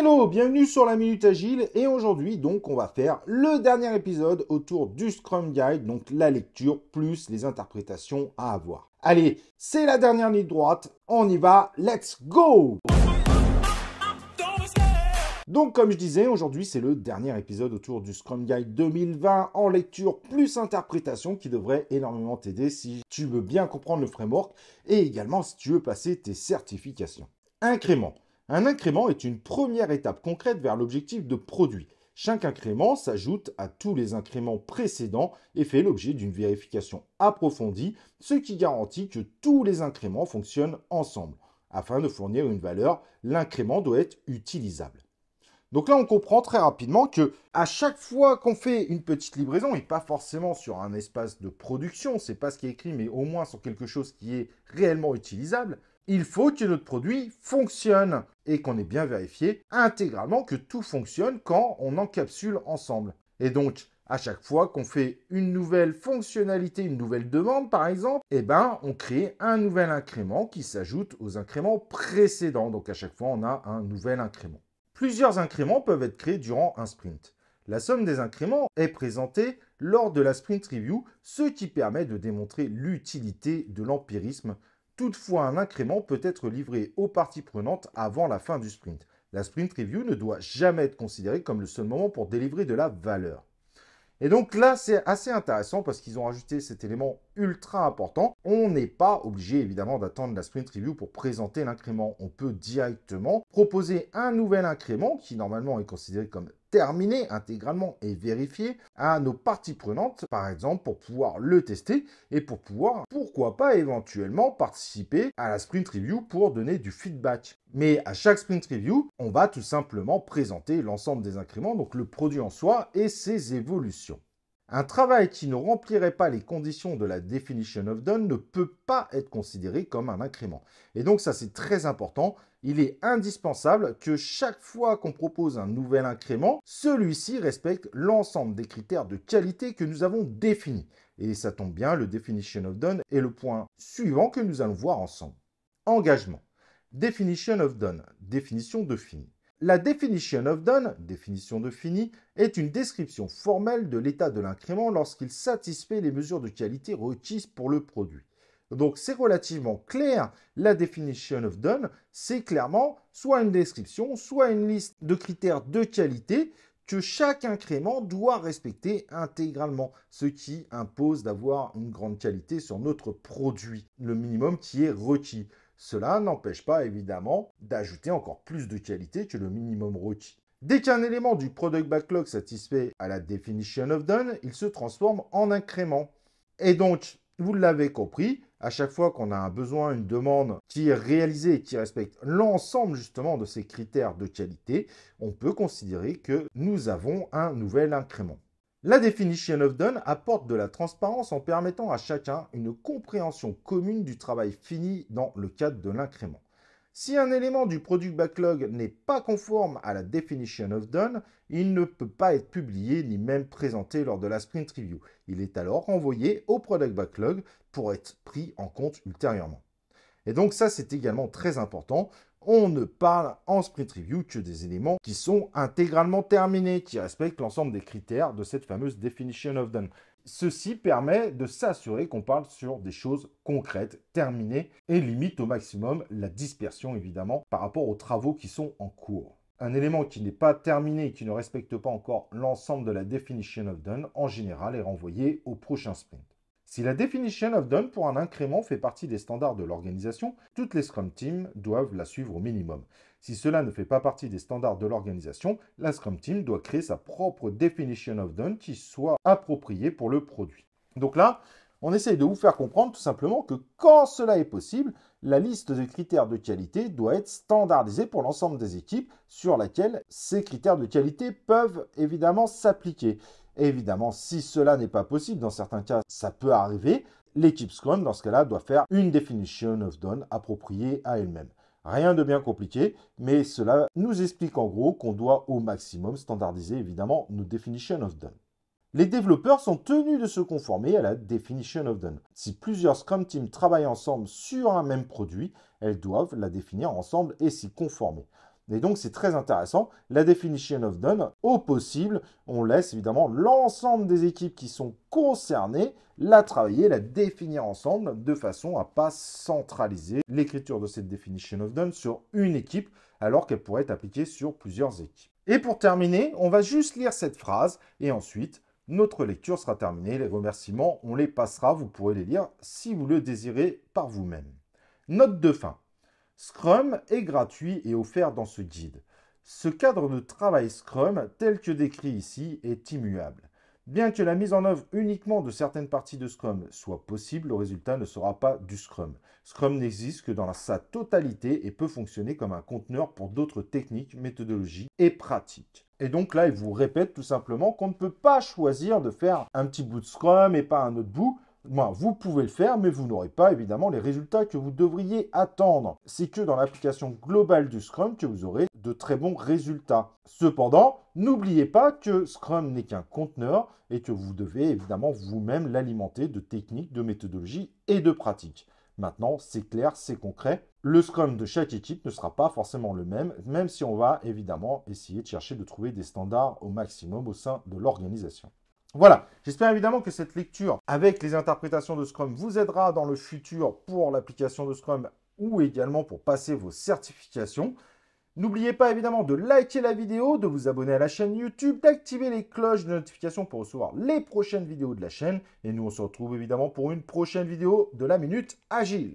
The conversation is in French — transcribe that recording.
Hello, bienvenue sur la Minute Agile et aujourd'hui donc on va faire le dernier épisode autour du Scrum Guide, donc la lecture plus les interprétations à avoir. Allez, c'est la dernière ligne droite, on y va, let's go donc comme je disais, aujourd'hui c'est le dernier épisode autour du Scrum Guide 2020 en lecture plus interprétation qui devrait énormément t'aider si tu veux bien comprendre le framework et également si tu veux passer tes certifications. Incrément. Un incrément est une première étape concrète vers l'objectif de produit. Chaque incrément s'ajoute à tous les incréments précédents et fait l'objet d'une vérification approfondie, ce qui garantit que tous les incréments fonctionnent ensemble. Afin de fournir une valeur, l'incrément doit être utilisable. Donc là, on comprend très rapidement que à chaque fois qu'on fait une petite livraison, et pas forcément sur un espace de production, c'est pas ce qui est écrit, mais au moins sur quelque chose qui est réellement utilisable, il faut que notre produit fonctionne et qu'on ait bien vérifié intégralement que tout fonctionne quand on encapsule ensemble. Et donc, à chaque fois qu'on fait une nouvelle fonctionnalité, une nouvelle demande par exemple, eh ben, on crée un nouvel incrément qui s'ajoute aux incréments précédents. Donc à chaque fois, on a un nouvel incrément. Plusieurs incréments peuvent être créés durant un sprint. La somme des incréments est présentée lors de la sprint review, ce qui permet de démontrer l'utilité de l'empirisme Toutefois, un incrément peut être livré aux parties prenantes avant la fin du sprint. La sprint review ne doit jamais être considérée comme le seul moment pour délivrer de la valeur. Et donc là, c'est assez intéressant parce qu'ils ont ajouté cet élément ultra important. On n'est pas obligé évidemment d'attendre la sprint review pour présenter l'incrément. On peut directement proposer un nouvel incrément qui normalement est considéré comme terminé intégralement et vérifié à nos parties prenantes, par exemple, pour pouvoir le tester et pour pouvoir, pourquoi pas éventuellement, participer à la sprint review pour donner du feedback. Mais à chaque sprint review, on va tout simplement présenter l'ensemble des incréments, donc le produit en soi et ses évolutions. Un travail qui ne remplirait pas les conditions de la definition of done ne peut pas être considéré comme un incrément. Et donc ça c'est très important, il est indispensable que chaque fois qu'on propose un nouvel incrément, celui-ci respecte l'ensemble des critères de qualité que nous avons définis. Et ça tombe bien, le definition of done est le point suivant que nous allons voir ensemble. Engagement. Definition of done, définition de fini. La definition of done, définition de fini, est une description formelle de l'état de l'incrément lorsqu'il satisfait les mesures de qualité requises pour le produit. Donc c'est relativement clair, la definition of done, c'est clairement soit une description, soit une liste de critères de qualité que chaque incrément doit respecter intégralement, ce qui impose d'avoir une grande qualité sur notre produit, le minimum qui est requis. Cela n'empêche pas évidemment d'ajouter encore plus de qualité que le minimum requis. Dès qu'un élément du product backlog satisfait à la definition of done, il se transforme en incrément. Et donc, vous l'avez compris, à chaque fois qu'on a un besoin, une demande qui est réalisée et qui respecte l'ensemble justement de ces critères de qualité, on peut considérer que nous avons un nouvel incrément. La Definition of Done apporte de la transparence en permettant à chacun une compréhension commune du travail fini dans le cadre de l'incrément. Si un élément du product backlog n'est pas conforme à la Definition of Done, il ne peut pas être publié ni même présenté lors de la sprint review. Il est alors renvoyé au product backlog pour être pris en compte ultérieurement. Et donc ça, c'est également très important on ne parle en sprint review que des éléments qui sont intégralement terminés, qui respectent l'ensemble des critères de cette fameuse definition of done. Ceci permet de s'assurer qu'on parle sur des choses concrètes, terminées, et limite au maximum la dispersion évidemment par rapport aux travaux qui sont en cours. Un élément qui n'est pas terminé et qui ne respecte pas encore l'ensemble de la definition of done, en général, est renvoyé au prochain sprint. Si la definition of done pour un incrément fait partie des standards de l'organisation, toutes les Scrum Teams doivent la suivre au minimum. Si cela ne fait pas partie des standards de l'organisation, la Scrum Team doit créer sa propre definition of done qui soit appropriée pour le produit. Donc là, on essaye de vous faire comprendre tout simplement que quand cela est possible, la liste des critères de qualité doit être standardisée pour l'ensemble des équipes sur laquelle ces critères de qualité peuvent évidemment s'appliquer évidemment, si cela n'est pas possible, dans certains cas, ça peut arriver, l'équipe Scrum, dans ce cas-là, doit faire une definition of done appropriée à elle-même. Rien de bien compliqué, mais cela nous explique en gros qu'on doit au maximum standardiser évidemment nos definitions of done. Les développeurs sont tenus de se conformer à la definition of done. Si plusieurs Scrum Teams travaillent ensemble sur un même produit, elles doivent la définir ensemble et s'y conformer. Et donc c'est très intéressant. La definition of done, au possible, on laisse évidemment l'ensemble des équipes qui sont concernées la travailler, la définir ensemble de façon à ne pas centraliser l'écriture de cette definition of done sur une équipe alors qu'elle pourrait être appliquée sur plusieurs équipes. Et pour terminer, on va juste lire cette phrase et ensuite notre lecture sera terminée. Les remerciements, on les passera, vous pourrez les lire si vous le désirez par vous-même. Note de fin. Scrum est gratuit et offert dans ce guide. Ce cadre de travail Scrum, tel que décrit ici, est immuable. Bien que la mise en œuvre uniquement de certaines parties de Scrum soit possible, le résultat ne sera pas du Scrum. Scrum n'existe que dans sa totalité et peut fonctionner comme un conteneur pour d'autres techniques, méthodologies et pratiques. Et donc là, il vous répète tout simplement qu'on ne peut pas choisir de faire un petit bout de Scrum et pas un autre bout, moi, vous pouvez le faire, mais vous n'aurez pas évidemment les résultats que vous devriez attendre. C'est que dans l'application globale du Scrum que vous aurez de très bons résultats. Cependant, n'oubliez pas que Scrum n'est qu'un conteneur et que vous devez évidemment vous-même l'alimenter de techniques, de méthodologies et de pratiques. Maintenant, c'est clair, c'est concret. Le Scrum de chaque équipe ne sera pas forcément le même, même si on va évidemment essayer de chercher de trouver des standards au maximum au sein de l'organisation. Voilà, j'espère évidemment que cette lecture avec les interprétations de Scrum vous aidera dans le futur pour l'application de Scrum ou également pour passer vos certifications. N'oubliez pas évidemment de liker la vidéo, de vous abonner à la chaîne YouTube, d'activer les cloches de notification pour recevoir les prochaines vidéos de la chaîne. Et nous, on se retrouve évidemment pour une prochaine vidéo de la Minute Agile.